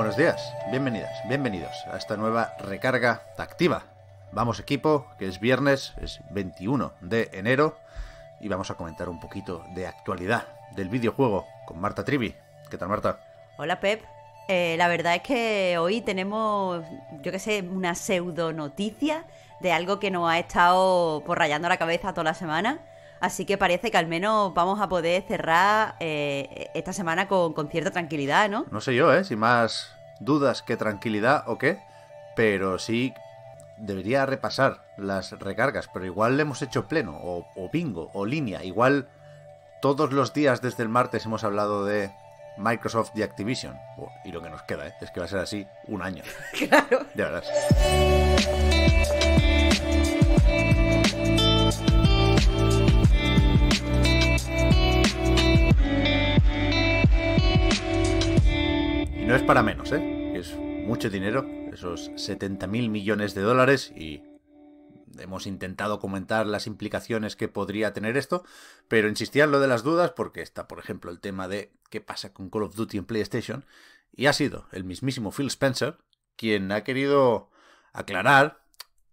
Buenos días, bienvenidas, bienvenidos a esta nueva recarga activa. Vamos equipo, que es viernes, es 21 de enero y vamos a comentar un poquito de actualidad del videojuego con Marta Trivi. ¿Qué tal Marta? Hola Pep, eh, la verdad es que hoy tenemos, yo qué sé, una pseudo noticia de algo que nos ha estado por rayando la cabeza toda la semana. Así que parece que al menos vamos a poder cerrar eh, esta semana con, cierta tranquilidad, ¿no? No sé yo, ¿eh? más dudas qué tranquilidad o qué, pero sí debería repasar las recargas, pero igual le hemos hecho pleno, o, bingo, o línea, igual todos los días desde el martes hemos hablado de Microsoft y Activision. y lo que nos queda ¿eh? es que va a ser así un año. claro. De no es para menos, ¿eh? Es mucho dinero, esos 70.000 mil millones de dólares y hemos intentado comentar las implicaciones que podría tener esto, pero insistía en lo de las dudas porque está, por ejemplo, el tema de qué pasa con Call of Duty en PlayStation y ha sido el mismísimo Phil Spencer quien ha querido aclarar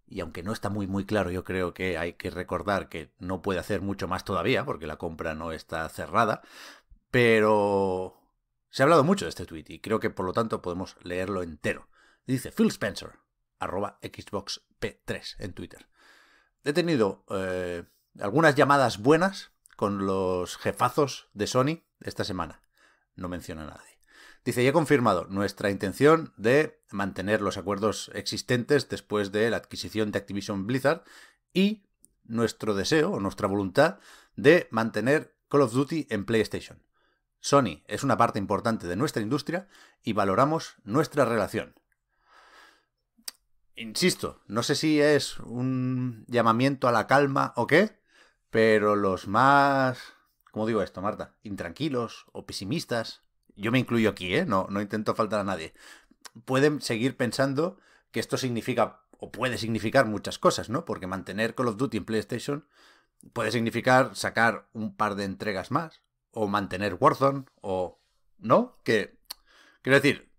y aunque no está muy muy claro, yo creo que hay que recordar que no puede hacer mucho más todavía porque la compra no está cerrada, pero se ha hablado mucho de este tweet y creo que por lo tanto podemos leerlo entero. Dice Phil Spencer, arroba Xbox P3 en Twitter. He tenido eh, algunas llamadas buenas con los jefazos de Sony esta semana. No menciona a nadie. Dice, ya he confirmado nuestra intención de mantener los acuerdos existentes después de la adquisición de Activision Blizzard y nuestro deseo o nuestra voluntad de mantener Call of Duty en PlayStation. Sony es una parte importante de nuestra industria y valoramos nuestra relación. Insisto, no sé si es un llamamiento a la calma o qué, pero los más, ¿cómo digo esto, Marta? Intranquilos o pesimistas, yo me incluyo aquí, ¿eh? No, no intento faltar a nadie, pueden seguir pensando que esto significa o puede significar muchas cosas, ¿no? Porque mantener Call of Duty en PlayStation puede significar sacar un par de entregas más, o mantener Warzone, o... ¿No? Que... Quiero decir,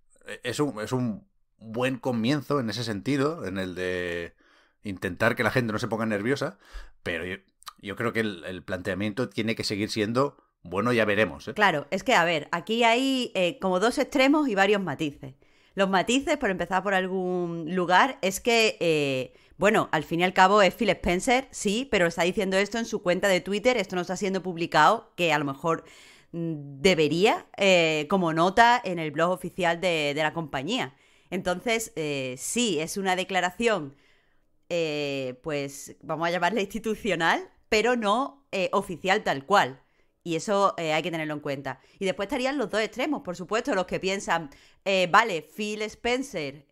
es un, es un buen comienzo en ese sentido, en el de intentar que la gente no se ponga nerviosa, pero yo, creo que el, planteamiento tiene que seguir siendo, bueno, ya veremos. ¿eh? Claro, es que, a ver, aquí hay eh, como dos extremos y varios matices. Los matices, por empezar por algún lugar, es que... Eh, bueno, al fin y al cabo es Phil Spencer, sí, pero está diciendo esto en su cuenta de Twitter, esto no está siendo publicado, que a lo mejor mm, debería, eh, como nota, en el blog oficial de, la compañía. Entonces, eh, sí, es una declaración, eh, pues vamos a llamarla institucional, pero no oficial tal cual. Y eso hay que tenerlo en cuenta. Y después estarían los dos extremos, por supuesto, los que piensan, vale, Phil Spencer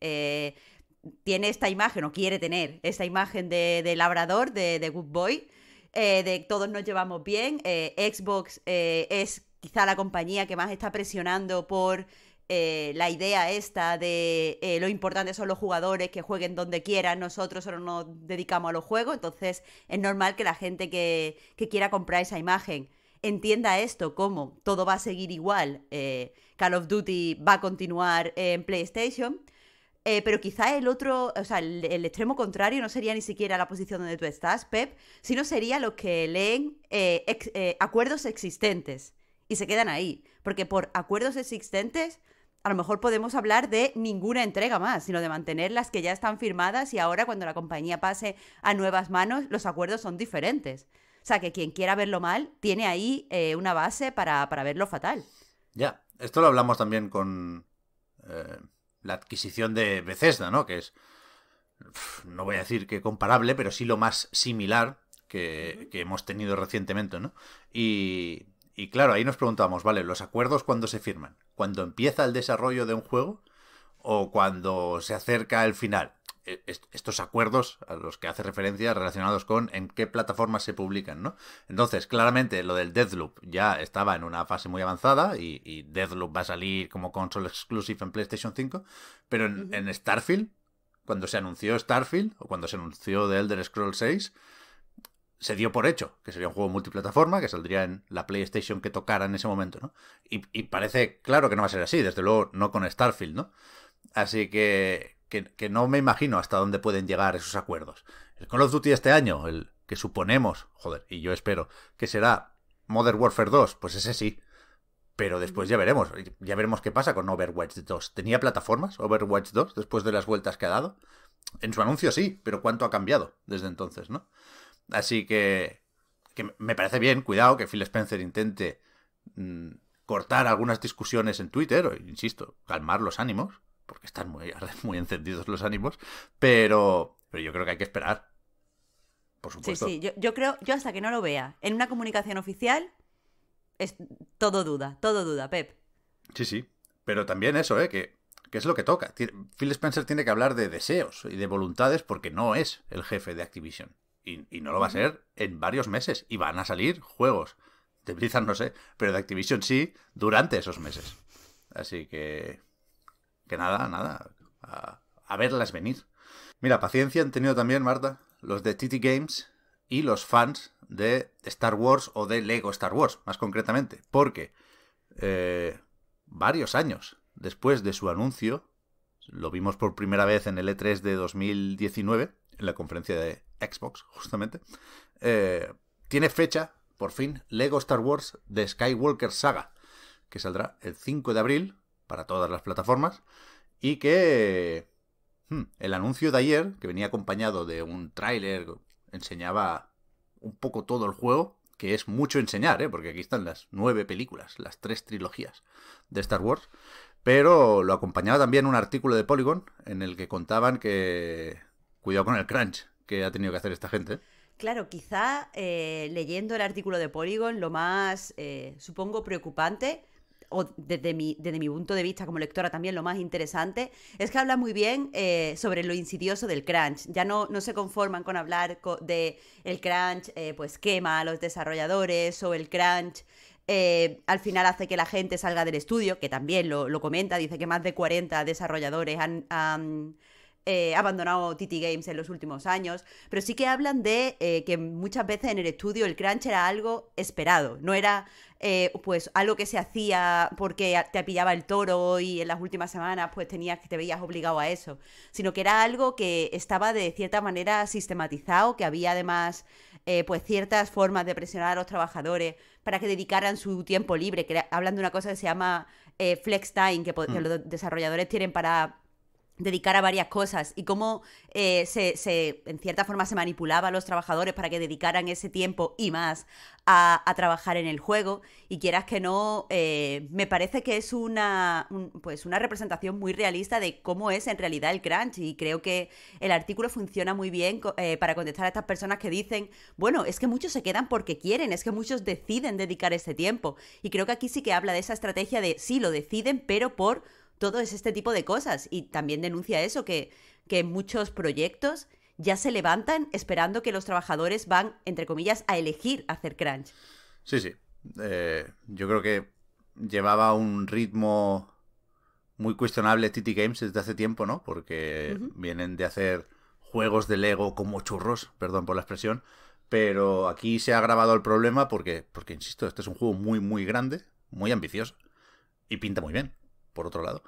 tiene esta imagen o quiere tener esta imagen de, labrador, de, de, good boy, eh, de todos nos llevamos bien. Eh, Xbox eh, es quizá la compañía que más está presionando por la idea esta de lo importante son los jugadores que jueguen donde quieran, nosotros solo nos dedicamos a los juegos, entonces es normal que la gente que, que quiera comprar esa imagen entienda esto como todo va a seguir igual, Call of Duty va a continuar en PlayStation eh, pero quizá el otro, o sea, el, extremo contrario no sería ni siquiera la posición donde tú estás, Pep, sino sería los que leen eh, eh, acuerdos existentes y se quedan ahí. Porque por acuerdos existentes, a lo mejor podemos hablar de ninguna entrega más, sino de mantener las que ya están firmadas y ahora cuando la compañía pase a nuevas manos, los acuerdos son diferentes. O sea, que quien quiera verlo mal tiene ahí una base para, para, verlo fatal. Ya, esto lo hablamos también con la adquisición de Bethesda, ¿no? Que es, no voy a decir que comparable, pero sí lo más similar que, hemos tenido recientemente, ¿no? Y, y claro, ahí nos preguntamos, vale, ¿los acuerdos cuándo se firman? ¿Cuando empieza el desarrollo de un juego o cuando se acerca el final? E, estos acuerdos a los que hace referencia relacionados con en qué plataformas se publican, ¿no? Entonces, claramente lo del Deadloop ya estaba en una fase muy avanzada y, y Deathloop va a salir como console exclusive en PlayStation 5, pero en, Starfield, cuando se anunció Starfield o cuando se anunció The Elder Scrolls 6, se dio por hecho que sería un juego multiplataforma que saldría en la PlayStation que tocara en ese momento, ¿no? Y, y parece claro que no va a ser así, desde luego no con Starfield, ¿no? Así que que, no me imagino hasta dónde pueden llegar esos acuerdos. El Call of Duty este año, el que suponemos, joder, y yo espero, que será Modern Warfare 2, pues ese sí. Pero después mm. ya veremos, ya veremos qué pasa con Overwatch 2. ¿Tenía plataformas Overwatch 2 después de las vueltas que ha dado? En su anuncio sí, pero cuánto ha cambiado desde entonces, ¿no? Así que, me parece bien, cuidado, que Phil Spencer intente mm, cortar algunas discusiones en Twitter, o, insisto, calmar los ánimos, porque están muy, muy encendidos los ánimos, pero, pero yo creo que hay que esperar. Por supuesto. Sí, sí, yo, creo, yo hasta que no lo vea en una comunicación oficial, es todo duda, todo duda, Pep. Sí, sí, pero también eso, ¿eh? Que, que es lo que toca. Phil Spencer tiene que hablar de deseos y de voluntades porque no es el jefe de Activision. Y, y, no lo va a ser en varios meses. Y van a salir juegos. De Blizzard no sé, pero de Activision sí, durante esos meses. Así que que nada, nada, a, verlas venir. Mira, paciencia han tenido también, Marta, los de TT Games y los fans de Star Wars o de Lego Star Wars, más concretamente, porque eh, varios años después de su anuncio, lo vimos por primera vez en el E3 de 2019, en la conferencia de Xbox, justamente, eh, tiene fecha, por fin, Lego Star Wars de Skywalker Saga, que saldrá el 5 de abril para todas las plataformas y que hmm, el anuncio de ayer, que venía acompañado de un tráiler, enseñaba un poco todo el juego, que es mucho enseñar, ¿eh? porque aquí están las nueve películas, las tres trilogías de Star Wars, pero lo acompañaba también un artículo de Polygon en el que contaban que cuidado con el crunch que ha tenido que hacer esta gente. ¿eh? Claro, quizá eh, leyendo el artículo de Polygon, lo más, eh, supongo, preocupante o desde mi, desde mi punto de vista como lectora también lo más interesante, es que habla muy bien eh, sobre lo insidioso del crunch. Ya no, no se conforman con hablar de el crunch, eh, pues quema a los desarrolladores o el crunch. Eh, al final hace que la gente salga del estudio, que también lo, comenta, dice que más de 40 desarrolladores han, abandonado TT Games en los últimos años, pero sí que hablan de que muchas veces en el estudio el crunch era algo esperado, no era eh, pues algo que se hacía porque te pillaba el toro y en las últimas semanas pues tenías que te veías obligado a eso, sino que era algo que estaba de cierta manera sistematizado, que había además eh, pues ciertas formas de presionar a los trabajadores para que dedicaran su tiempo libre, que hablan de una cosa que se llama eh, flex time, que, mm. los desarrolladores tienen para dedicar a varias cosas y cómo eh, se, en cierta forma se manipulaba a los trabajadores para que dedicaran ese tiempo y más a, trabajar en el juego y quieras que no, eh, me parece que es una, pues una representación muy realista de cómo es en realidad el crunch y creo que el artículo funciona muy bien eh, para contestar a estas personas que dicen, bueno, es que muchos se quedan porque quieren, es que muchos deciden dedicar ese tiempo y creo que aquí sí que habla de esa estrategia de sí, lo deciden, pero por todo es este tipo de cosas. Y también denuncia eso, que, que muchos proyectos ya se levantan esperando que los trabajadores van, entre comillas, a elegir hacer crunch. Sí, sí. Eh, yo creo que llevaba un ritmo muy cuestionable Titi Games desde hace tiempo, ¿no? Porque vienen de hacer juegos de Lego como churros, perdón por la expresión, pero aquí se ha agravado el problema porque, porque insisto, este es un juego muy, muy grande, muy ambicioso y pinta muy bien por otro lado,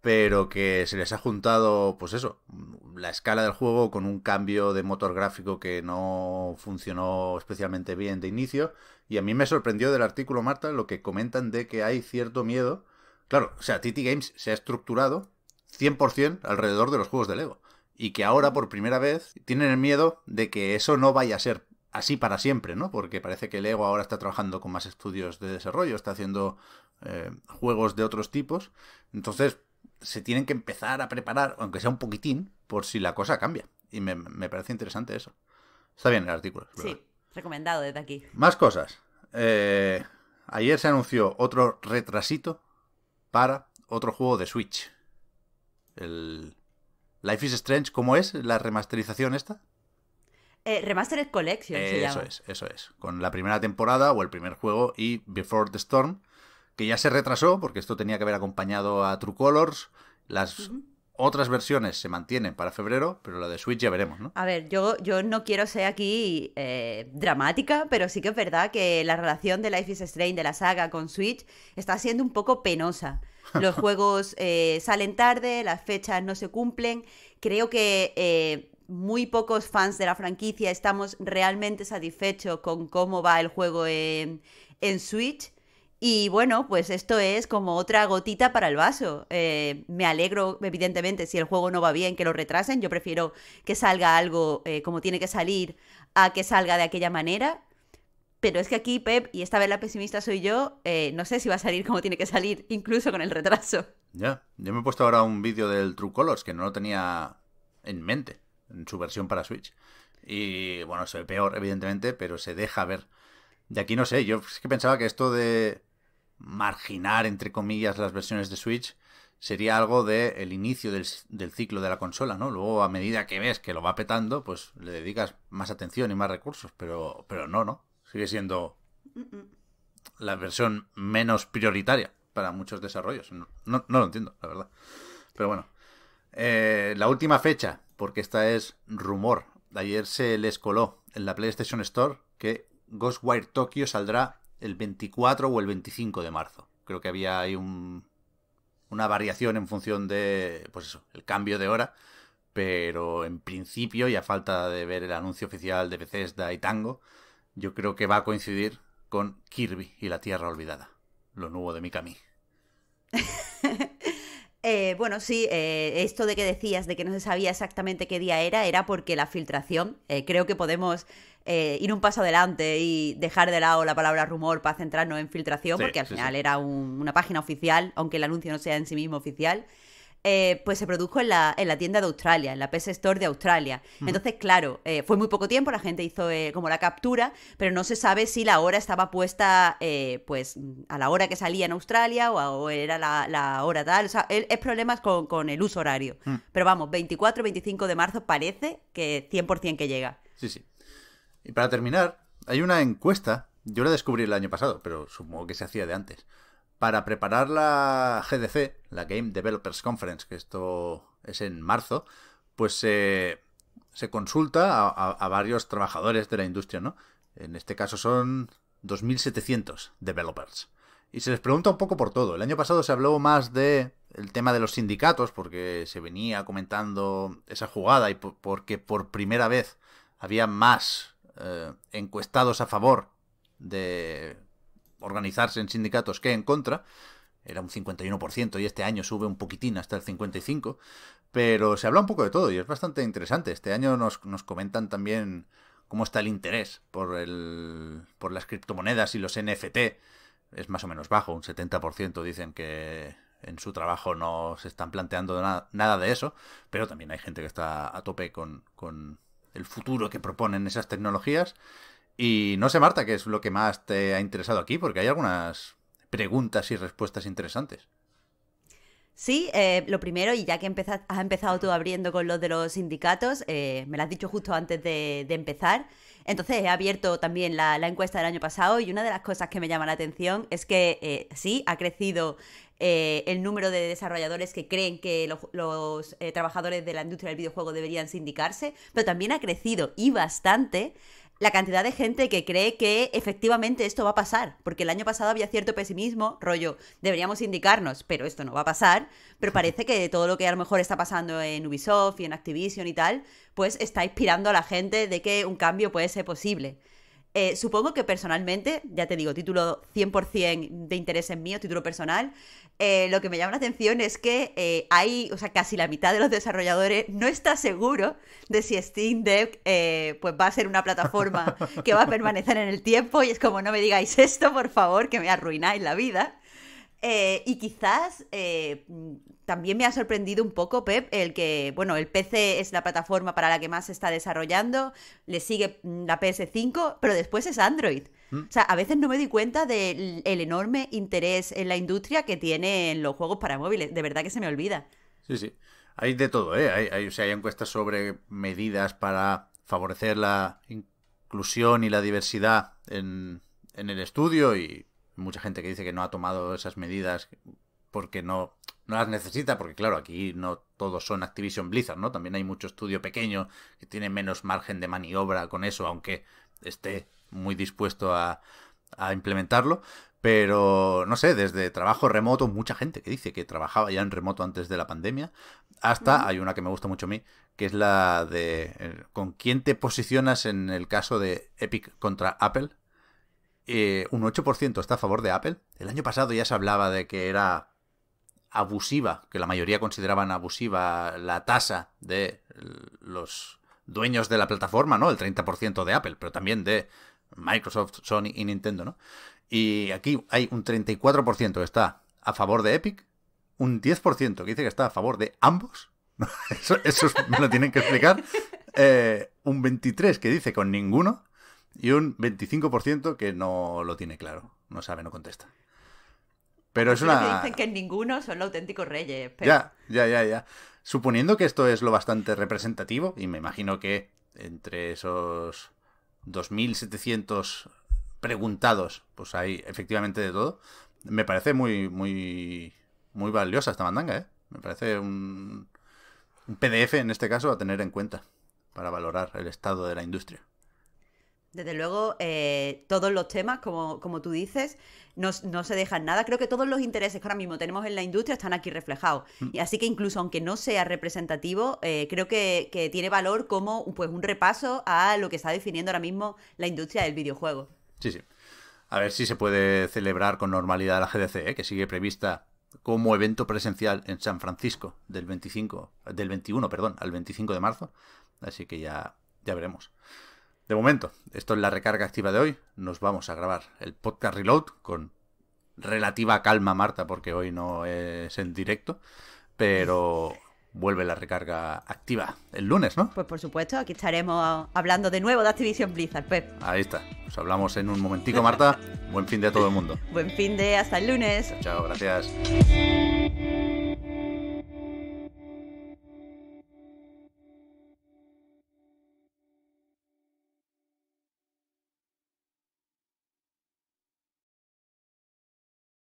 pero que se les ha juntado, pues eso, la escala del juego con un cambio de motor gráfico que no funcionó especialmente bien de inicio. Y a mí me sorprendió del artículo, Marta, lo que comentan de que hay cierto miedo. Claro, o sea, TT Games se ha estructurado 100% alrededor de los juegos de Lego. Y que ahora, por primera vez, tienen el miedo de que eso no vaya a ser así para siempre, ¿no? Porque parece que Lego ahora está trabajando con más estudios de desarrollo, está haciendo eh, juegos de otros tipos. Entonces, se tienen que empezar a preparar, aunque sea un poquitín, por si la cosa cambia. Y me, parece interesante eso. Está bien el artículo. Sí, recomendado desde aquí. Más cosas. Eh, ayer se anunció otro retrasito para otro juego de Switch. El Life is Strange, ¿cómo es la remasterización esta? Eh, Remastered Collection Eso es, eso es. Con la primera temporada o el primer juego y Before the Storm, que ya se retrasó porque esto tenía que haber acompañado a True Colors. Las otras versiones se mantienen para febrero, pero la de Switch ya veremos, ¿no? A ver, yo, yo no quiero ser aquí eh, dramática, pero sí que es verdad que la relación de Life is Strange de la saga con Switch está siendo un poco penosa. Los juegos eh, salen tarde, las fechas no se cumplen. Creo que muy pocos fans de la franquicia estamos realmente satisfechos con cómo va el juego en, Switch. Y bueno, pues esto es como otra gotita para el vaso. Eh, me alegro, evidentemente, si el juego no va bien, que lo retrasen. Yo prefiero que salga algo eh, como tiene que salir a que salga de aquella manera. Pero es que aquí, Pep, y esta vez la pesimista soy yo, eh, no sé si va a salir como tiene que salir, incluso con el retraso. Ya, yo me he puesto ahora un vídeo del True Colors que no lo tenía en mente su versión para Switch. Y bueno, es el peor, evidentemente, pero se deja ver. De aquí no sé, yo es que pensaba que esto de marginar, entre comillas, las versiones de Switch sería algo del ...el inicio del, ciclo de la consola, ¿no? Luego, a medida que ves que lo va petando, pues le dedicas más atención y más recursos, pero, pero no, ¿no? Sigue siendo la versión menos prioritaria para muchos desarrollos. No, lo entiendo, la verdad. Pero bueno. Eh, la última fecha porque esta es rumor. Ayer se les coló en la PlayStation Store que Ghostwire Tokyo saldrá el 24 o el 25 de marzo. Creo que había ahí una variación en función de, pues eso, el cambio de hora. Pero en principio, y a falta de ver el anuncio oficial de Bethesda y Tango, yo creo que va a coincidir con Kirby y la Tierra Olvidada, lo nuevo de Mikami. Eh, bueno, sí, eh, esto de que decías de que no se sabía exactamente qué día era, era porque la filtración, eh, creo que podemos ir un paso adelante y dejar de lado la palabra rumor para centrarnos en filtración, porque al final era una página oficial, aunque el anuncio no sea en sí mismo oficial. Eh, pues se produjo en la, en la, tienda de Australia, en la PS Store de Australia. Entonces, claro, eh, fue muy poco tiempo, la gente hizo eh, como la captura, pero no se sabe si la hora estaba puesta pues a la hora que salía en Australia o, era la, hora tal. O sea, es problemas con, el uso horario. Mm. Pero vamos, 24, 25 de marzo parece que 100% que llega. Sí, sí. Y para terminar, hay una encuesta, yo la descubrí el año pasado, pero supongo que se hacía de antes para preparar la GDC, la Game Developers Conference, que esto es en marzo, pues se consulta a, varios trabajadores de la industria, ¿no? En este caso son 2.700 developers. Y se les pregunta un poco por todo. El año pasado se habló más de el tema de los sindicatos, porque se venía comentando esa jugada y porque por primera vez había más eh, encuestados a favor de organizarse en sindicatos que en contra. Era un 51% y este año sube un poquitín hasta el 55%. Pero se habla un poco de todo y es bastante interesante. Este año nos, nos comentan también cómo está el interés por, el, por las criptomonedas y los NFT. Es más o menos bajo, un 70% dicen que en su trabajo no se están planteando nada, de eso, pero también hay gente que está a tope con, con el futuro que proponen esas tecnologías. Y no sé, Marta, qué es lo que más te ha interesado aquí, porque hay algunas preguntas y respuestas interesantes. Sí, eh, lo primero, y ya que has empezado tú abriendo con los de los sindicatos, eh, me lo has dicho justo antes de, empezar. Entonces he abierto también la, encuesta del año pasado y una de las cosas que me llama la atención es que eh, sí, ha crecido el número de desarrolladores que creen que los trabajadores de la industria del videojuego deberían sindicarse, pero también ha crecido y bastante la cantidad de gente que cree que efectivamente esto va a pasar, porque el año pasado había cierto pesimismo, rollo, deberíamos indicarnos, pero esto no va a pasar, pero parece que todo lo que a lo mejor está pasando en Ubisoft y en Activision y tal, pues está inspirando a la gente de que un cambio puede ser posible. Eh, supongo que personalmente, ya te digo, título 100% de interés en mío, título personal, eh, lo que me llama la atención es que eh, hay, o sea, casi la mitad de los desarrolladores no está seguro de si Steam Deck pues va a ser una plataforma que va a permanecer en el tiempo y es como no me digáis esto, por favor, que me arruináis la vida. Eh, y quizás eh, mm, también me ha sorprendido un poco, Pep, el que, bueno, el PC es la plataforma para la que más se está desarrollando, le sigue mm, la PS5, pero después es Android. Mm. O sea, a veces no me doy cuenta del enorme interés en la industria que tienen los juegos para móviles. De verdad que se me olvida. Sí, sí. Hay de todo, ¿eh? Hay, hay, o sea, hay encuestas sobre medidas para favorecer la inclusión y la diversidad en, en el estudio y mucha gente que dice que no ha tomado esas medidas porque no, no las necesita, porque claro, aquí no todos son Activision Blizzard, ¿no? También hay mucho estudio pequeño que tiene menos margen de maniobra con eso, aunque esté muy dispuesto a, a implementarlo. Pero, no sé, desde trabajo remoto, mucha gente que dice que trabajaba ya en remoto antes de la pandemia, hasta, hay una que me gusta mucho a mí, que es la de eh, con quién te posicionas en el caso de Epic contra Apple, eh, un 8% está a favor de Apple. El año pasado ya se hablaba de que era abusiva, que la mayoría consideraban abusiva la tasa de los dueños de la plataforma, ¿no? El 30% de Apple, pero también de Microsoft, Sony y Nintendo, ¿no? Y aquí hay un 34% que está a favor de Epic, un 10% que dice que está a favor de ambos, eso, eso me lo tienen que explicar, eh, un 23% que dice con ninguno, y un 25% que no lo tiene claro, no sabe, no contesta. Pero pues es una... dicen que ninguno son los auténticos reyes. Ya, ya, ya, ya. Suponiendo que esto es lo bastante representativo, y me imagino que entre esos 2.700 preguntados, pues hay efectivamente de todo, me parece muy, muy, muy valiosa esta mandanga, ¿eh? Me parece un PDF, en este caso, a tener en cuenta para valorar el estado de la industria. Desde luego, eh, todos los temas, como, tú dices, no, se dejan nada. Creo que todos los intereses que ahora mismo tenemos en la industria están aquí reflejados. Mm. Y así que incluso aunque no sea representativo, eh, creo que, tiene valor como pues, un repaso a lo que está definiendo ahora mismo la industria del videojuego. Sí, sí. A ver si se puede celebrar con normalidad la GDC, eh, que sigue prevista como evento presencial en San Francisco del 25, del 21, perdón, al 25 de marzo. Así que ya, ya veremos. De momento, esto es la recarga activa de hoy. Nos vamos a grabar el podcast Reload con relativa calma, Marta, porque hoy no es en directo, pero vuelve la recarga activa el lunes, ¿no? Pues por supuesto, aquí estaremos hablando de nuevo de Activision Blizzard, Pep. Ahí está. Nos hablamos en un momentico, Marta. Buen fin de a todo el mundo. Buen fin de hasta el lunes. Chao, gracias.